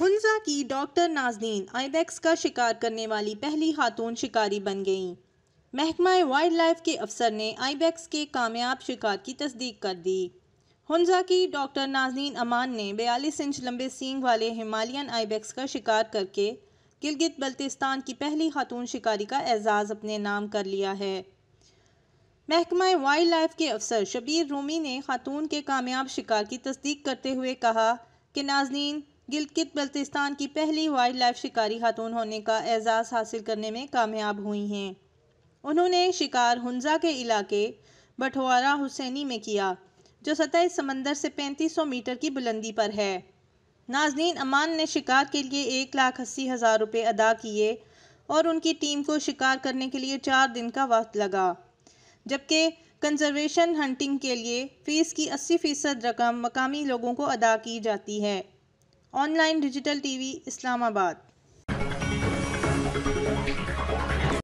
हुंजा की doctor Nazneen ibex का शिकार करने वाली पहली खातून शिकारी बन गईं महकमा वाइल्ड लाइफ के अफसर ने आईबैक्स के कामयाब शिकार की तस्दीक कर दी हुंजा की डॉक्टर नाजनीन अमान ने बयालीस इंच लंबे सींग वाले हिमालयन आईबैक्स का शिकार करके गिलगित बल्तिस्तान की पहली खातून शिकारी का एजाज़ अपने नाम कर लिया है महकमा वाइल्ड लाइफ के अफसर शबीर रोमी ने खातून के कामयाब शिकार की तस्दीक करते हुए कहा कि नाजनीन गिलगित बल्तिस्तान की पहली वाइल्ड लाइफ शिकारी खातून होने का एजाज़ हासिल करने में कामयाब हुई हैं उन्होंने शिकार हुंजा के इलाके बठवारा हुसैनी में किया जो सतह समंदर से 3500 मीटर की बुलंदी पर है नाजनीन अमान ने शिकार के लिए एक लाख अस्सी हज़ार रुपये अदा किए और उनकी टीम को शिकार करने के लिए चार दिन का वक्त लगा जबकि कंजर्वेशन हंटिंग के लिए फ़ीस की अस्सी फ़ीसद रकम मकामी लोगों को अदा की जाती है ऑनलाइन डिजिटल टीवी इस्लामाबाद